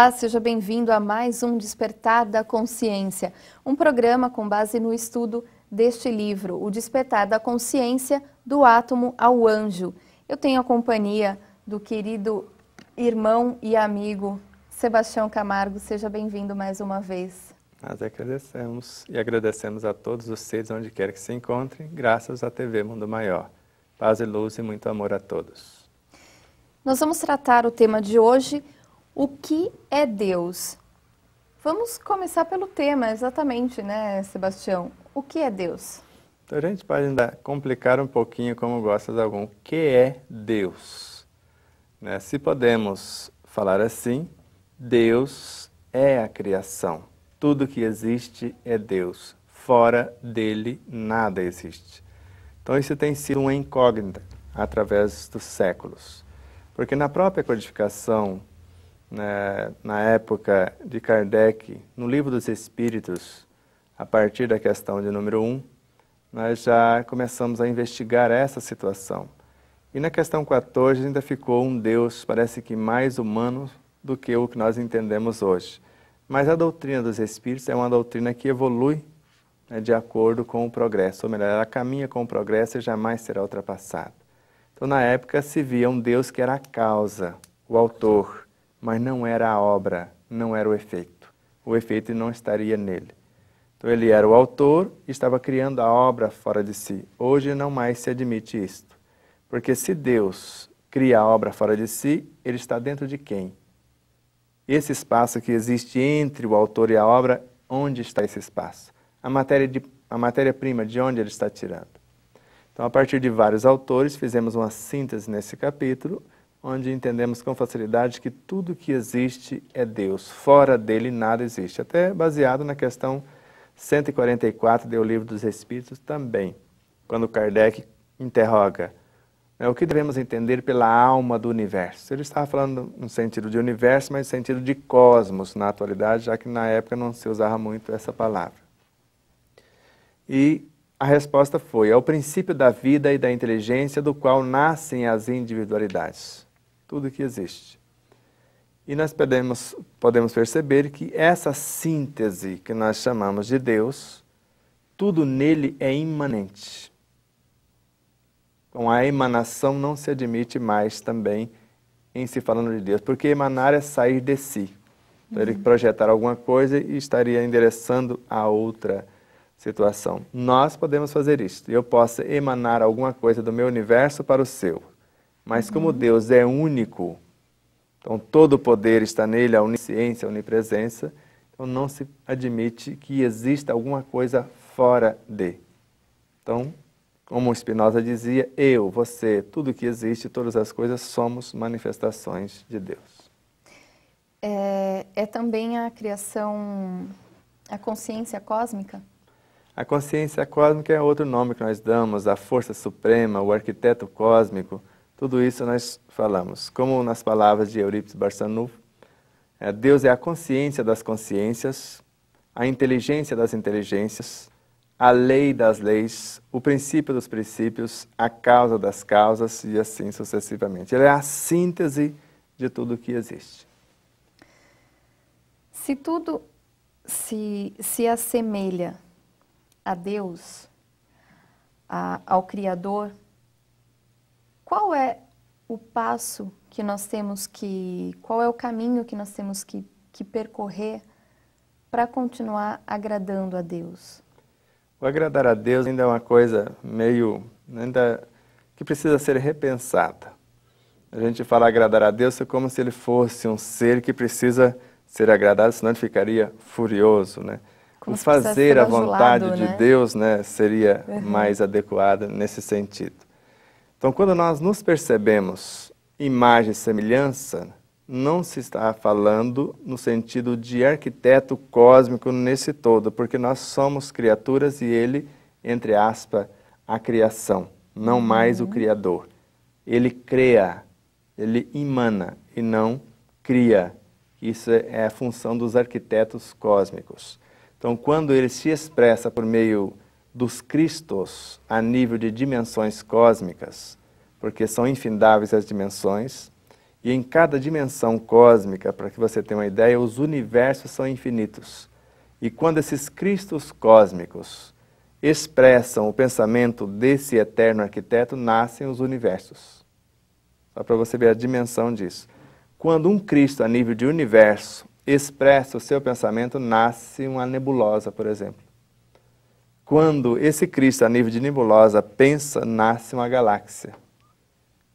Olá, seja bem-vindo a mais um Despertar da Consciência, um programa com base no estudo deste livro, O Despertar da Consciência do Átomo ao Anjo. Eu tenho a companhia do querido irmão e amigo Sebastião Camargo. Seja bem-vindo mais uma vez. Nós é agradecemos e agradecemos a todos os seres onde quer que se encontrem, graças à TV Mundo Maior. Paz e luz e muito amor a todos. Nós vamos tratar o tema de hoje, o que é Deus? Vamos começar pelo tema, exatamente, né, Sebastião? O que é Deus? Então a gente pode ainda complicar um pouquinho, como gosta de algum. O que é Deus? Né? Se podemos falar assim, Deus é a criação. Tudo que existe é Deus. Fora dele, nada existe. Então isso tem sido uma incógnita através dos séculos. Porque na própria codificação na, na época de Kardec, no Livro dos Espíritos, a partir da questão de número 1, nós já começamos a investigar essa situação. E na questão 14 ainda ficou um Deus, parece que mais humano do que o que nós entendemos hoje. Mas a doutrina dos Espíritos é uma doutrina que evolui né, de acordo com o progresso, ou melhor, ela caminha com o progresso e jamais será ultrapassada. Então, na época, se via um Deus que era a causa, o autor mas não era a obra, não era o efeito. O efeito não estaria nele. Então ele era o autor e estava criando a obra fora de si. Hoje não mais se admite isto. Porque se Deus cria a obra fora de si, ele está dentro de quem? Esse espaço que existe entre o autor e a obra, onde está esse espaço? A matéria-prima, de, a matéria -prima, de onde ele está tirando? Então, a partir de vários autores, fizemos uma síntese nesse capítulo onde entendemos com facilidade que tudo que existe é Deus, fora dele nada existe. Até baseado na questão 144 do Livro dos Espíritos também, quando Kardec interroga né, o que devemos entender pela alma do universo. Ele estava falando no sentido de universo, mas no sentido de cosmos na atualidade, já que na época não se usava muito essa palavra. E a resposta foi: é o princípio da vida e da inteligência do qual nascem as individualidades tudo que existe. E nós podemos, podemos perceber que essa síntese que nós chamamos de Deus, tudo nele é imanente. Então a emanação não se admite mais também em se falando de Deus, porque emanar é sair de si. Então, ele uhum. projetar alguma coisa e estaria endereçando a outra situação. Nós podemos fazer isto. Eu posso emanar alguma coisa do meu universo para o seu. Mas como Deus é único, então todo o poder está nele, a onisciência, a onipresença, então não se admite que exista alguma coisa fora de. Então, como Spinoza dizia, eu, você, tudo que existe, todas as coisas, somos manifestações de Deus. É, é também a criação, a consciência cósmica? A consciência cósmica é outro nome que nós damos, a força suprema, o arquiteto cósmico. Tudo isso nós falamos. Como nas palavras de Eurípides Barçanufo, é, Deus é a consciência das consciências, a inteligência das inteligências, a lei das leis, o princípio dos princípios, a causa das causas e assim sucessivamente. Ele é a síntese de tudo o que existe. Se tudo se, se assemelha a Deus, a, ao Criador, qual é o passo que nós temos que, qual é o caminho que nós temos que, que percorrer para continuar agradando a Deus? O agradar a Deus ainda é uma coisa meio, ainda que precisa ser repensada. A gente fala agradar a Deus é como se ele fosse um ser que precisa ser agradado, senão ele ficaria furioso, né? Como fazer a vontade de né? Deus, né, seria uhum. mais adequada nesse sentido. Então, quando nós nos percebemos imagem e semelhança, não se está falando no sentido de arquiteto cósmico nesse todo, porque nós somos criaturas e ele, entre aspas, a criação, não uhum. mais o Criador. Ele cria, ele emana e não cria. Isso é a função dos arquitetos cósmicos. Então, quando ele se expressa por meio dos Cristos a nível de dimensões cósmicas, porque são infindáveis as dimensões, e em cada dimensão cósmica, para que você tenha uma ideia, os universos são infinitos. E quando esses Cristos cósmicos expressam o pensamento desse eterno arquiteto, nascem os universos. Só para você ver a dimensão disso. Quando um Cristo a nível de universo expressa o seu pensamento, nasce uma nebulosa, por exemplo. Quando esse Cristo, a nível de nebulosa, pensa, nasce uma galáxia.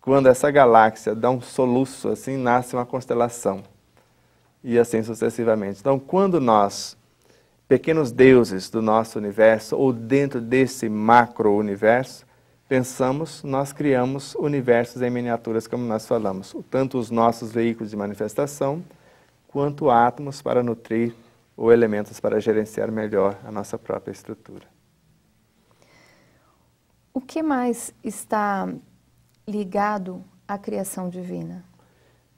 Quando essa galáxia dá um soluço, assim, nasce uma constelação. E assim sucessivamente. Então, quando nós, pequenos deuses do nosso universo, ou dentro desse macro-universo, pensamos, nós criamos universos em miniaturas, como nós falamos. Tanto os nossos veículos de manifestação, quanto átomos para nutrir ou elementos para gerenciar melhor a nossa própria estrutura. O que mais está ligado à criação divina?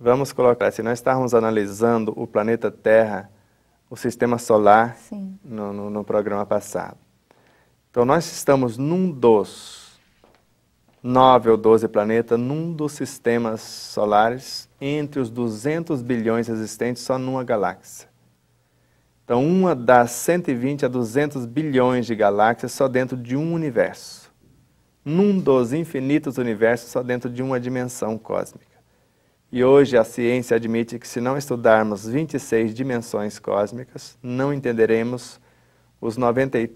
Vamos colocar, se nós estarmos analisando o planeta Terra, o sistema solar, no, no, no programa passado. Então, nós estamos num dos nove ou doze planetas, num dos sistemas solares, entre os 200 bilhões existentes só numa galáxia. Então, uma das 120 a 200 bilhões de galáxias só dentro de um universo num dos infinitos universos só dentro de uma dimensão cósmica. E hoje a ciência admite que se não estudarmos 26 dimensões cósmicas, não entenderemos os 90,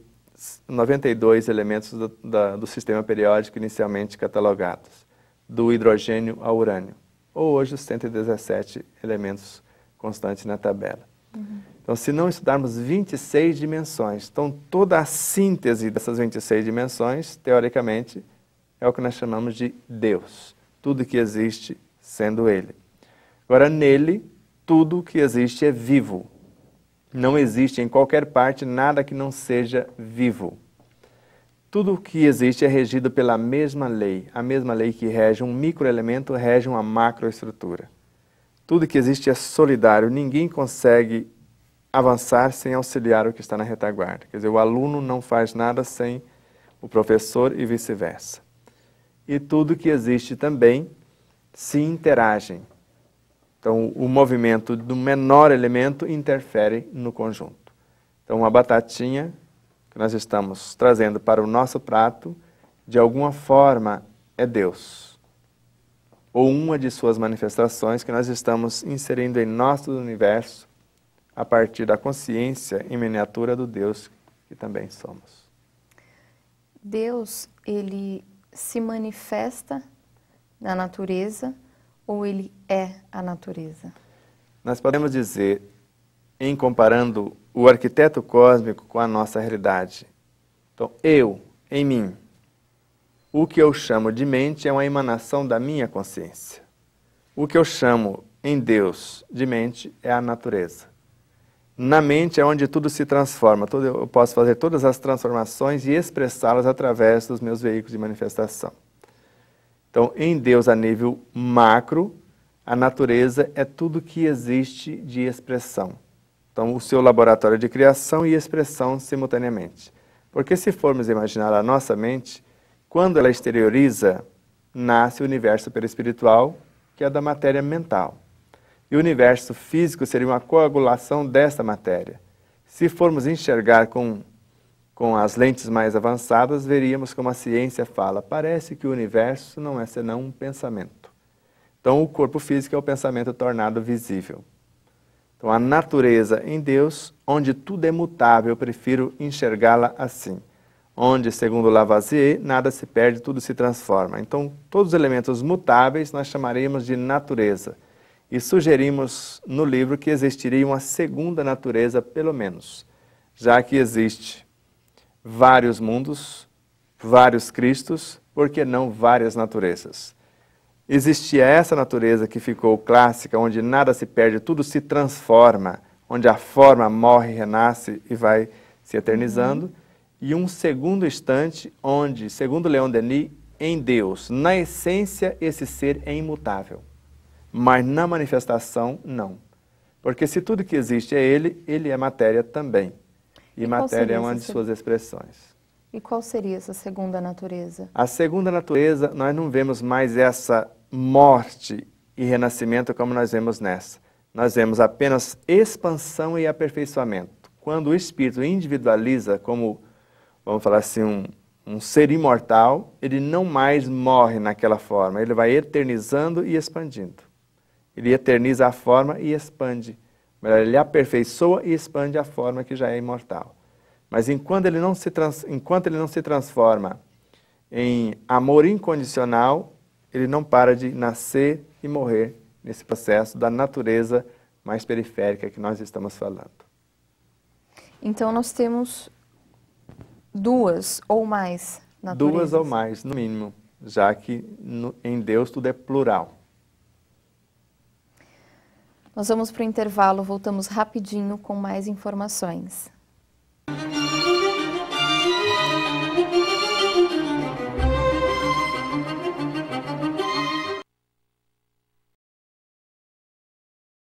92 elementos do, da, do sistema periódico inicialmente catalogados, do hidrogênio ao urânio, ou hoje os 117 elementos constantes na tabela. Uhum. Então, se não estudarmos 26 dimensões, então toda a síntese dessas 26 dimensões, teoricamente, é o que nós chamamos de Deus. Tudo que existe sendo Ele. Agora, nele, tudo que existe é vivo. Não existe em qualquer parte nada que não seja vivo. Tudo que existe é regido pela mesma lei. A mesma lei que rege um microelemento rege uma macroestrutura. Tudo que existe é solidário, ninguém consegue avançar sem auxiliar o que está na retaguarda. Quer dizer, o aluno não faz nada sem o professor e vice-versa. E tudo que existe também se interagem. Então, o movimento do menor elemento interfere no conjunto. Então, uma batatinha que nós estamos trazendo para o nosso prato, de alguma forma, é Deus ou uma de suas manifestações que nós estamos inserindo em nosso universo a partir da consciência em miniatura do Deus que também somos. Deus, ele se manifesta na natureza ou ele é a natureza? Nós podemos dizer, em comparando o arquiteto cósmico com a nossa realidade. Então, eu, em mim, o que eu chamo de mente é uma emanação da minha consciência. O que eu chamo em Deus de mente é a natureza. Na mente é onde tudo se transforma. Eu posso fazer todas as transformações e expressá-las através dos meus veículos de manifestação. Então, em Deus, a nível macro, a natureza é tudo que existe de expressão. Então, o seu laboratório de criação e expressão simultaneamente. Porque se formos imaginar a nossa mente, quando ela exterioriza, nasce o universo perispiritual, que é da matéria mental. E o universo físico seria uma coagulação desta matéria. Se formos enxergar com, com as lentes mais avançadas, veríamos como a ciência fala: parece que o universo não é senão um pensamento. Então, o corpo físico é o pensamento tornado visível. Então, a natureza em Deus, onde tudo é mutável, eu prefiro enxergá-la assim onde, segundo Lavoisier, nada se perde, tudo se transforma. Então, todos os elementos mutáveis nós chamaríamos de natureza. E sugerimos no livro que existiria uma segunda natureza, pelo menos, já que existe vários mundos, vários Cristos, por que não várias naturezas? Existia essa natureza que ficou clássica, onde nada se perde, tudo se transforma, onde a forma morre, renasce e vai se eternizando. Uhum e um segundo instante onde, segundo Leon Denis, em Deus, na essência, esse ser é imutável, mas na manifestação, não. Porque se tudo que existe é ele, ele é matéria também. E, e matéria é uma de suas expressões. E qual seria essa segunda natureza? A segunda natureza, nós não vemos mais essa morte e renascimento como nós vemos nessa. Nós vemos apenas expansão e aperfeiçoamento. Quando o espírito individualiza como vamos falar assim, um, um ser imortal, ele não mais morre naquela forma, ele vai eternizando e expandindo. Ele eterniza a forma e expande. Ele aperfeiçoa e expande a forma que já é imortal. Mas enquanto ele não se, trans, enquanto ele não se transforma em amor incondicional, ele não para de nascer e morrer nesse processo da natureza mais periférica que nós estamos falando. Então nós temos Duas ou mais naturezas. Duas ou mais, no mínimo, já que no, em Deus tudo é plural. Nós vamos para o intervalo, voltamos rapidinho com mais informações.